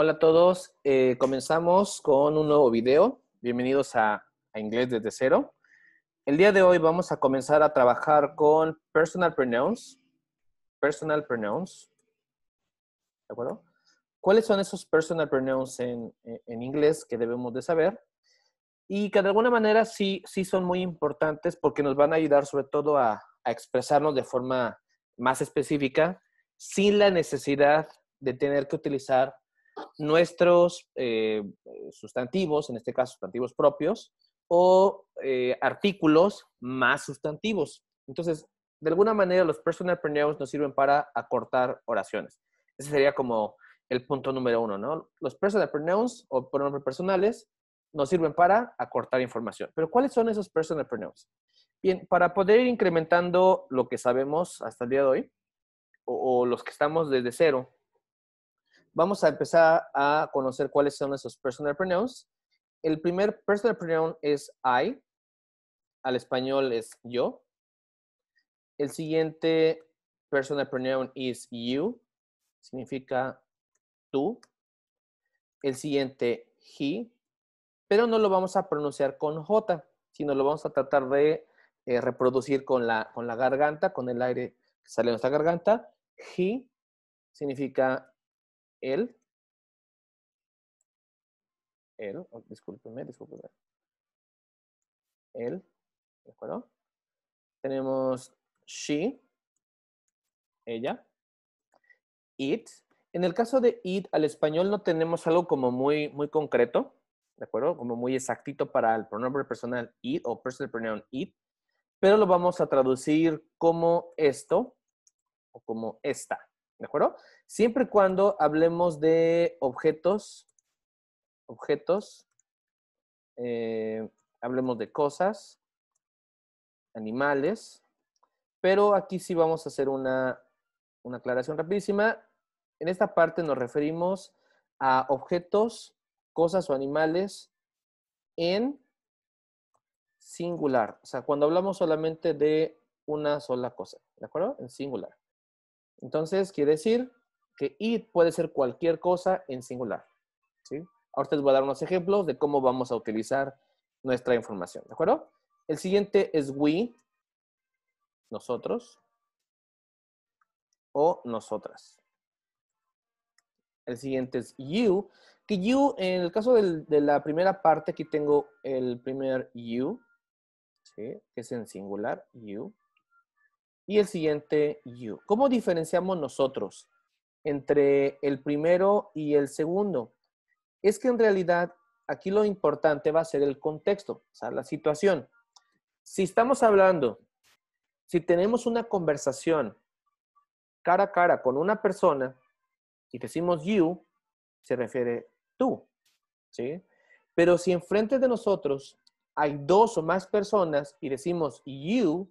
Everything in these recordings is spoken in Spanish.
Hola a todos, eh, comenzamos con un nuevo video. Bienvenidos a, Inglés desde cero. El día de hoy vamos a comenzar a trabajar con personal pronouns. Personal pronouns. ¿De acuerdo? ¿Cuáles son esos personal pronouns en, en inglés que debemos de saber? Y que de alguna manera sí, sí son muy importantes porque nos van a ayudar sobre todo a expresarnos de forma más específica sin la necesidad de tener que utilizar nuestros eh, sustantivos, en este caso sustantivos propios, o eh, artículos más sustantivos. Entonces, de alguna manera, los personal pronouns nos sirven para acortar oraciones. Ese sería como el punto número uno, ¿no? Los personal pronouns o pronombres personales nos sirven para acortar información. Pero, ¿cuáles son esos personal pronouns? Bien, para poder ir incrementando lo que sabemos hasta el día de hoy, o los que estamos desde cero, vamos a empezar a conocer cuáles son esos personal pronouns. El primer personal pronoun es I, al español es yo. El siguiente personal pronoun is you, significa tú. El siguiente he, pero no lo vamos a pronunciar con J, sino lo vamos a tratar de eh, reproducir con la, con la garganta, con el aire que sale de nuestra garganta. He significa el, el, oh, discúlpeme, discúlpeme, el, ¿de acuerdo? Tenemos she, ella, it. En el caso de it, al español no tenemos algo como muy, muy concreto, ¿de acuerdo? Como muy exactito para el pronombre personal it o personal pronoun it, pero lo vamos a traducir como esto o como esta, ¿De acuerdo? Siempre y cuando hablemos de objetos, objetos, eh, hablemos de cosas, animales, pero aquí sí vamos a hacer una, una aclaración rapidísima. En esta parte nos referimos a objetos, cosas o animales en singular. O sea, cuando hablamos solamente de una sola cosa, ¿de acuerdo? En singular. Entonces, quiere decir que it puede ser cualquier cosa en singular. ¿sí? Ahorita les voy a dar unos ejemplos de cómo vamos a utilizar nuestra información. ¿De acuerdo? El siguiente es we, nosotros, o nosotras. El siguiente es you, que you, en el caso de la primera parte, aquí tengo el primer you, que es en singular, you y el siguiente you. ¿Cómo diferenciamos nosotros entre el primero y el segundo? Es que en realidad aquí lo importante va a ser el contexto, o sea, la situación. Si estamos hablando, si tenemos una conversación cara a cara con una persona y decimos you, se refiere tú, ¿sí? Pero si enfrente de nosotros hay dos o más personas y decimos you,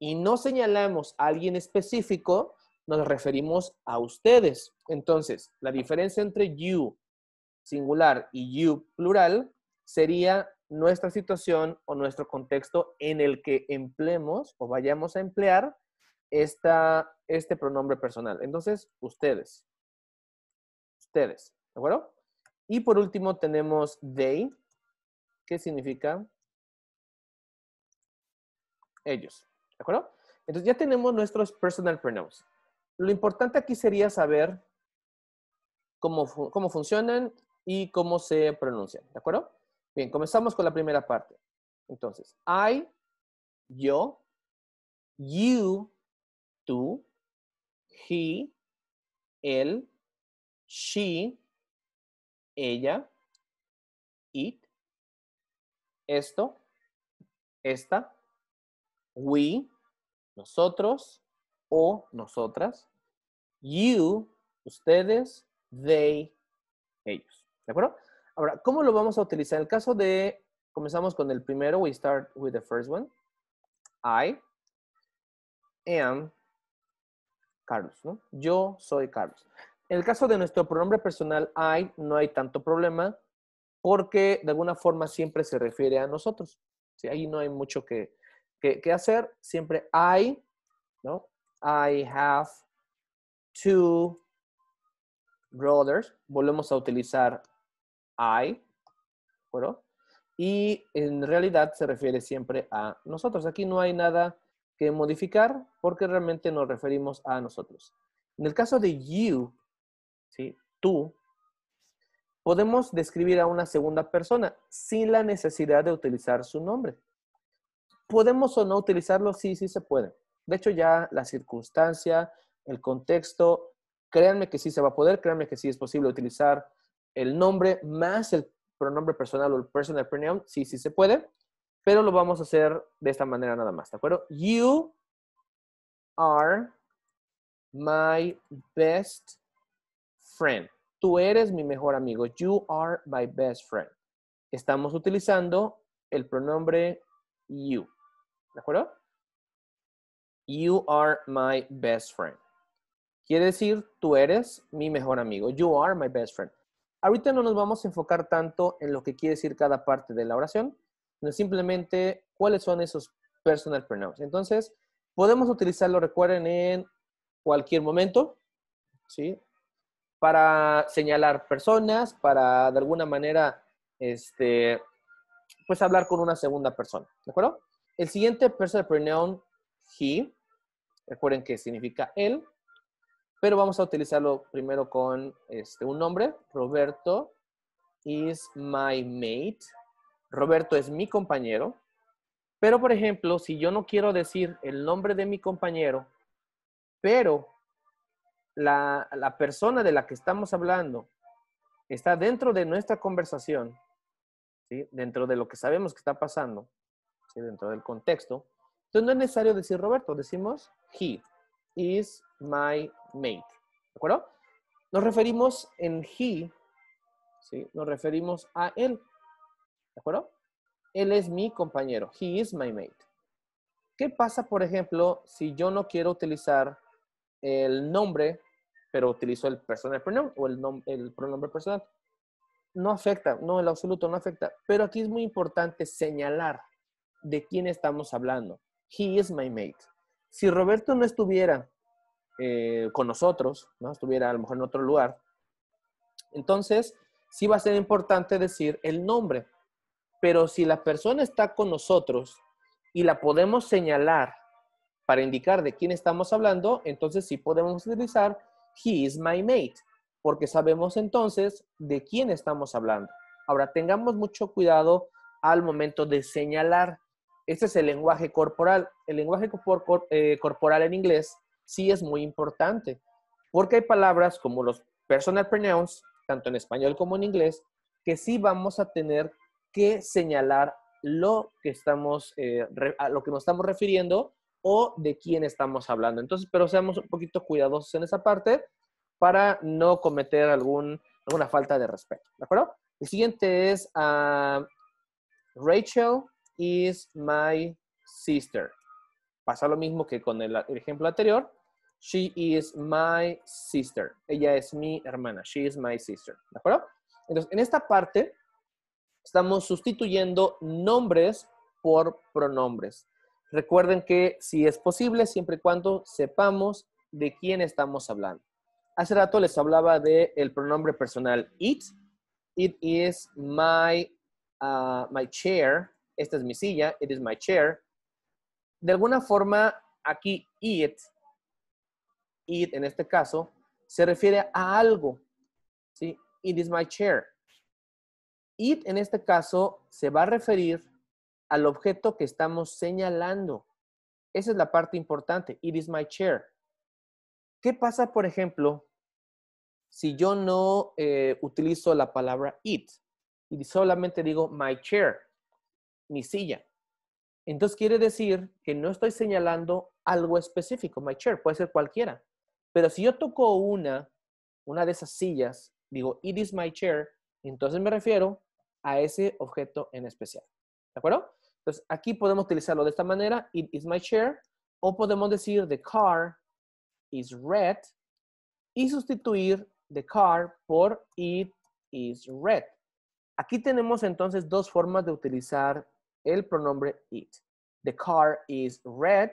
y no señalamos a alguien específico, nos referimos a ustedes. Entonces, la diferencia entre you singular y you plural sería nuestra situación o nuestro contexto en el que empleemos o vayamos a emplear esta, este pronombre personal. Entonces, ustedes. Ustedes. ¿De acuerdo? Y por último tenemos they, que significa ellos. ¿De acuerdo? Entonces ya tenemos nuestros personal pronouns. Lo importante aquí sería saber cómo, funcionan y cómo se pronuncian. ¿De acuerdo? Bien, comenzamos con la primera parte. Entonces, I, yo, you, tú, he, él, she, ella, it, esto, esta, we, nosotros o nosotras, you, ustedes, they, ellos. ¿De acuerdo? Ahora, ¿cómo lo vamos a utilizar? En el caso de, comenzamos con el primero, we start with the first one. I am Carlos, ¿no? Yo soy Carlos. En el caso de nuestro pronombre personal I, no hay tanto problema porque de alguna forma siempre se refiere a nosotros. Ahí no hay mucho que, ¿Qué, hacer? Siempre I, ¿no? I have two brothers. Volvemos a utilizar I, ¿bueno? Y en realidad se refiere siempre a nosotros. Aquí no hay nada que modificar porque realmente nos referimos a nosotros. En el caso de you, ¿sí? tú, podemos describir a una segunda persona sin la necesidad de utilizar su nombre. ¿Podemos o no utilizarlo? Sí, sí se puede. De hecho, ya la circunstancia, el contexto, créanme que sí se va a poder, créanme que sí es posible utilizar el nombre más el pronombre personal o el personal pronoun, sí, sí se puede, pero lo vamos a hacer de esta manera nada más, ¿de acuerdo? You are my best friend. Tú eres mi mejor amigo. You are my best friend. Estamos utilizando el pronombre you. ¿De acuerdo? You are my best friend. Quiere decir, tú eres mi mejor amigo. You are my best friend. Ahorita no nos vamos a enfocar tanto en lo que quiere decir cada parte de la oración, sino simplemente cuáles son esos personal pronouns. Entonces, podemos utilizarlo, recuerden, en cualquier momento, ¿sí? Para señalar personas, para de alguna manera, este, pues hablar con una segunda persona, ¿de acuerdo? El siguiente personal pronoun he. Recuerden que significa él. Pero vamos a utilizarlo primero con este, un nombre. Roberto is my mate. Roberto es mi compañero. Pero, por ejemplo, si yo no quiero decir el nombre de mi compañero, pero la, la, persona de la que estamos hablando está dentro de nuestra conversación, dentro de lo que sabemos que está pasando, dentro del contexto. Entonces no es necesario decir Roberto, decimos he is my mate. ¿De acuerdo? Nos referimos en he, ¿sí? nos referimos a él. ¿De acuerdo? Él es mi compañero. He is my mate. ¿Qué pasa, por ejemplo, si yo no quiero utilizar el nombre, pero utilizo el personal pronoun o el, el pronombre personal? No afecta, no, el absoluto no afecta. Pero aquí es muy importante señalar de quién estamos hablando. He is my mate. Si Roberto no estuviera eh, con nosotros, ¿no? estuviera a lo mejor en otro lugar, entonces sí va a ser importante decir el nombre. Pero si la persona está con nosotros y la podemos señalar para indicar de quién estamos hablando, entonces sí podemos utilizar he is my mate, porque sabemos entonces de quién estamos hablando. Ahora, tengamos mucho cuidado al momento de señalar, este es el lenguaje corporal. El lenguaje eh, corporal en inglés sí es muy importante, porque hay palabras como los personal pronouns, tanto en español como en inglés, que sí vamos a tener que señalar lo que estamos, eh, a lo que nos estamos refiriendo o de quién estamos hablando. Entonces, pero seamos un poquito cuidadosos en esa parte para no cometer alguna falta de respeto. ¿De acuerdo? El siguiente es ah, Rachel is my sister. Pasa lo mismo que con el, ejemplo anterior. She is my sister. Ella es mi hermana. She is my sister. ¿De acuerdo? Entonces, en esta parte estamos sustituyendo nombres por pronombres. Recuerden que si es posible, siempre y cuando sepamos de quién estamos hablando. Hace rato les hablaba del pronombre personal it. It is my, uh, my chair esta es mi silla, it is my chair. De alguna forma, aquí it, it en este caso, se refiere a algo. ¿sí? It is my chair. It en este caso se va a referir al objeto que estamos señalando. Esa es la parte importante. It is my chair. ¿Qué pasa, por ejemplo, si yo no eh, utilizo la palabra it y solamente digo my chair? mi silla. Entonces quiere decir que no estoy señalando algo específico, my chair, puede ser cualquiera. Pero si yo toco una, una de esas sillas, digo, it is my chair, entonces me refiero a ese objeto en especial. ¿De acuerdo? Entonces aquí podemos utilizarlo de esta manera, it is my chair, o podemos decir the car is red y sustituir the car por it is red. Aquí tenemos entonces dos formas de utilizar el pronombre it. The car is red.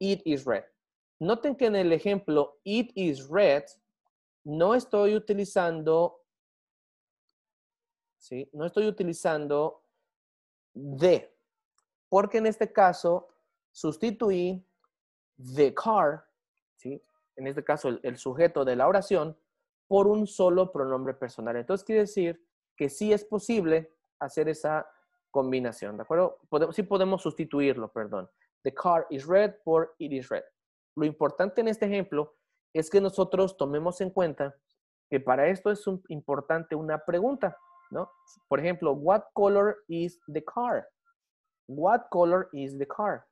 It is red. Noten que en el ejemplo it is red no estoy utilizando ¿sí? No estoy utilizando the porque en este caso sustituí the car, ¿sí? en este caso el, el, sujeto de la oración, por un solo pronombre personal. Entonces quiere decir que sí es posible hacer esa combinación, ¿de acuerdo? Podemos, sí podemos sustituirlo, perdón. The car is red por it is red. Lo importante en este ejemplo es que nosotros tomemos en cuenta que para esto es importante una pregunta, ¿no? Por ejemplo, what color is the car? What color is the car?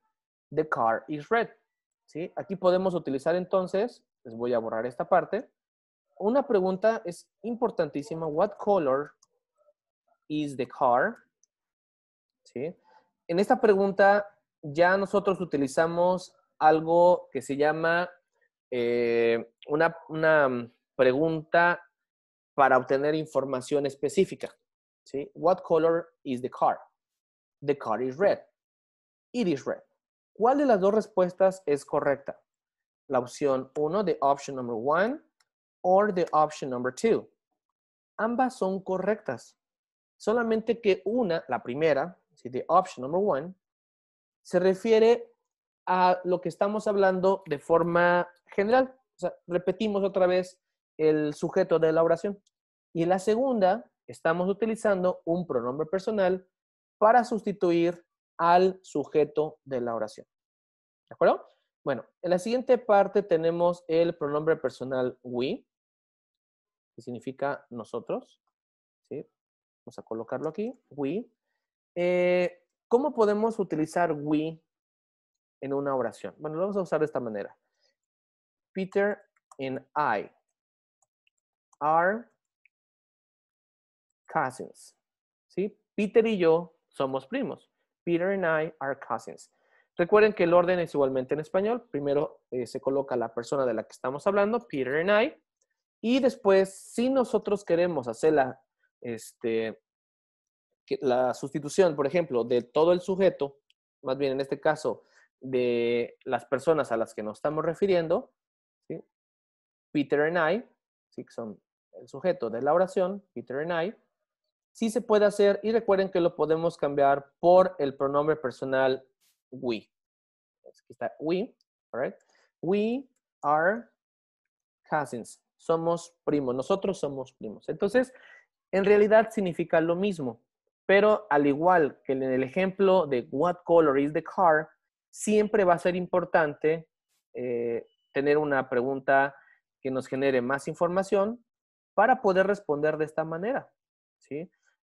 The car is red. ¿Sí? Aquí podemos utilizar entonces, les voy a borrar esta parte. Una pregunta es importantísima. What color is the car? ¿sí? En esta pregunta ya nosotros utilizamos algo que se llama eh, una, pregunta para obtener información específica. ¿sí? What color is the car? The car is red. It is red. ¿Cuál de las dos respuestas es correcta? La opción 1, the option number 1, or the option number 2. Ambas son correctas. Solamente que una, la primera, ¿sí? the option number one, se refiere a lo que estamos hablando de forma general. O sea, repetimos otra vez el sujeto de la oración. Y en la segunda, estamos utilizando un pronombre personal para sustituir al sujeto de la oración. ¿De acuerdo? Bueno, en la siguiente parte tenemos el pronombre personal we, que significa nosotros. Vamos a colocarlo aquí, we. Eh, ¿Cómo podemos utilizar we en una oración? Bueno, lo vamos a usar de esta manera. Peter and I are cousins. ¿Sí? Peter y yo somos primos. Peter and I are cousins. Recuerden que el orden es igualmente en español. Primero eh, se coloca la persona de la que estamos hablando, Peter and I. Y después, si nosotros queremos hacer la, este, la sustitución, por ejemplo, de todo el sujeto, más bien en este caso, de las personas a las que nos estamos refiriendo, Peter and I, son el sujeto de la oración, Peter and I, sí se puede hacer y recuerden que lo podemos cambiar por el pronombre personal we. Aquí está we, right? We are cousins. Somos primos. Nosotros somos primos. Entonces, en realidad significa lo mismo. Pero al igual que en el ejemplo de What Color is the Car, siempre va a ser importante eh, tener una pregunta que nos genere más información para poder responder de esta manera.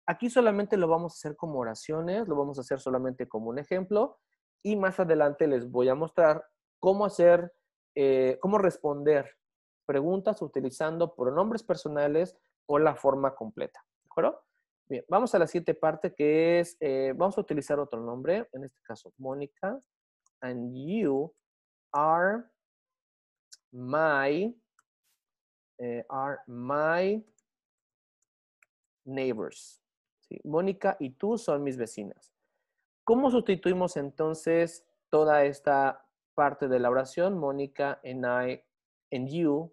Aquí solamente lo vamos a hacer como oraciones, lo vamos a hacer solamente como un ejemplo y más adelante les voy a mostrar cómo hacer, eh, cómo responder preguntas utilizando pronombres personales o la forma completa. ¿De acuerdo? Bien, vamos a la siguiente parte que es, eh, vamos a utilizar otro nombre, en este caso, Mónica, and you are my, eh, are my neighbors. Mónica y tú son mis vecinas. ¿Cómo sustituimos entonces toda esta parte de la oración? Mónica and I, and you,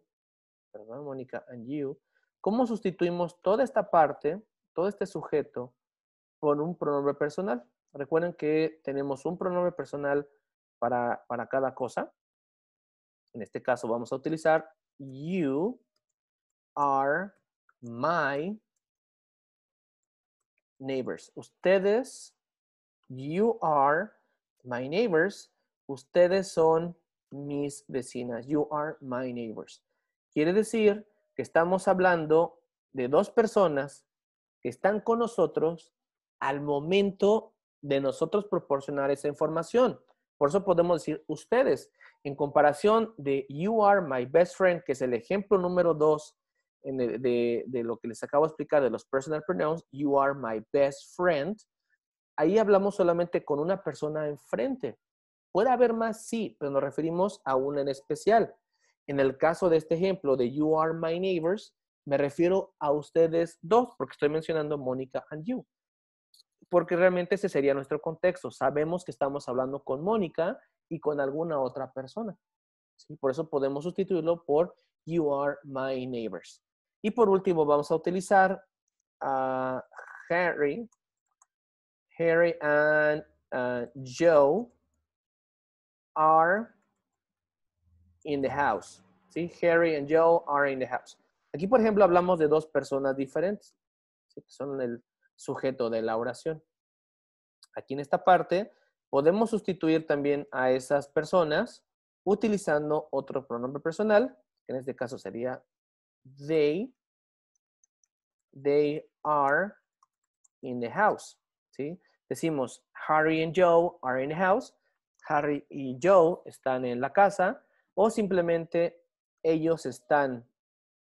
perdón, Mónica and you. ¿Cómo sustituimos toda esta parte todo este sujeto con un pronombre personal. Recuerden que tenemos un pronombre personal para, para cada cosa. En este caso vamos a utilizar you, are, my, neighbors. Ustedes, you are my neighbors. Ustedes son mis vecinas. You are my neighbors. Quiere decir que estamos hablando de dos personas están con nosotros al momento de nosotros proporcionar esa información. Por eso podemos decir ustedes, en comparación de You Are My Best Friend, que es el ejemplo número dos de, de, lo que les acabo de explicar de los personal pronouns, You Are My Best Friend, ahí hablamos solamente con una persona enfrente. Puede haber más, sí, pero nos referimos a una en especial. En el caso de este ejemplo de You Are My Neighbors, me refiero a ustedes dos, porque estoy mencionando Mónica and you. Porque realmente ese sería nuestro contexto. Sabemos que estamos hablando con Mónica y con alguna otra persona. Por eso podemos sustituirlo por you are my neighbors. Y por último, vamos a utilizar a Harry, Harry and uh, Joe are in the house. ¿Sí? Harry and Joe are in the house. Aquí, por ejemplo, hablamos de dos personas diferentes, que son el sujeto de la oración. Aquí en esta parte podemos sustituir también a esas personas utilizando otro pronombre personal, que en este caso sería they, they are in the house. ¿sí? Decimos, Harry and Joe are in the house. Harry y Joe están en la casa. O simplemente ellos están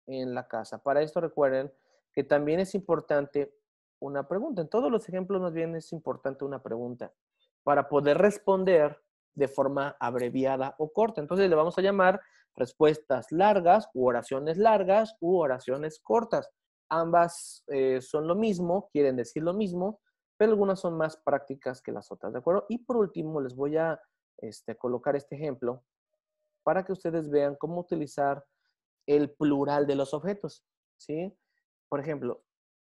en la casa. Para esto recuerden que también es importante una pregunta. En todos los ejemplos más bien es importante una pregunta para poder responder de forma abreviada o corta. Entonces le vamos a llamar respuestas largas u oraciones largas u oraciones cortas. Ambas eh, son lo mismo, quieren decir lo mismo, pero algunas son más prácticas que las otras, ¿de acuerdo? Y por último les voy a este, colocar este ejemplo para que ustedes vean cómo utilizar el plural de los objetos, ¿sí? Por ejemplo,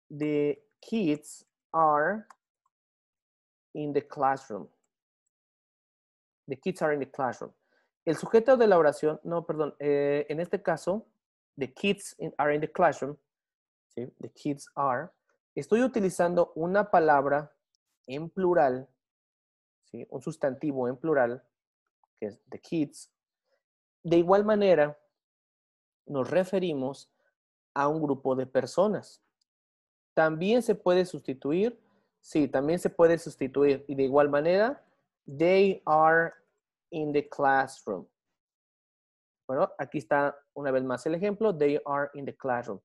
the kids are in the classroom. The kids are in the classroom. El sujeto de la oración, no, perdón, eh, en este caso, the kids are in the classroom. The kids are. Estoy utilizando una palabra en plural, ¿sí? un sustantivo en plural, que es the kids. De igual manera, nos referimos a un grupo de personas. También se puede sustituir, sí, también se puede sustituir. Y de igual manera, they are in the classroom. Bueno, aquí está una vez más el ejemplo, they are in the classroom.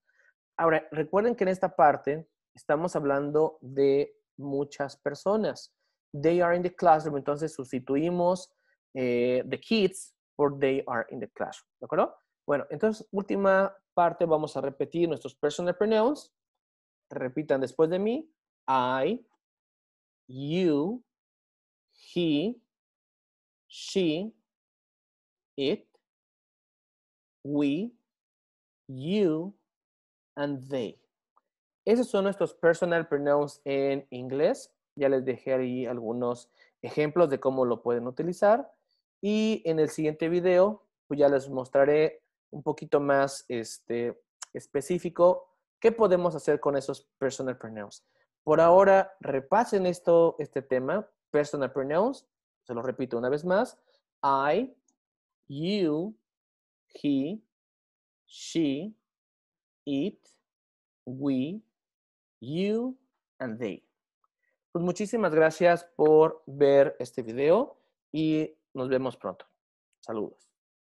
Ahora, recuerden que en esta parte estamos hablando de muchas personas. They are in the classroom, entonces sustituimos eh, the kids por they are in the classroom, ¿de acuerdo? Bueno, entonces, última parte, vamos a repetir nuestros personal pronouns. Repitan después de mí. I, you, he, she, it, we, you, and they. Esos son nuestros personal pronouns en inglés. Ya les dejé ahí algunos ejemplos de cómo lo pueden utilizar. Y en el siguiente video, pues ya les mostraré un poquito más este, específico, ¿qué podemos hacer con esos personal pronouns? Por ahora, repasen esto, este tema, personal pronouns, se lo repito una vez más, I, you, he, she, it, we, you, and they. Pues muchísimas gracias por ver este video y nos vemos pronto. Saludos.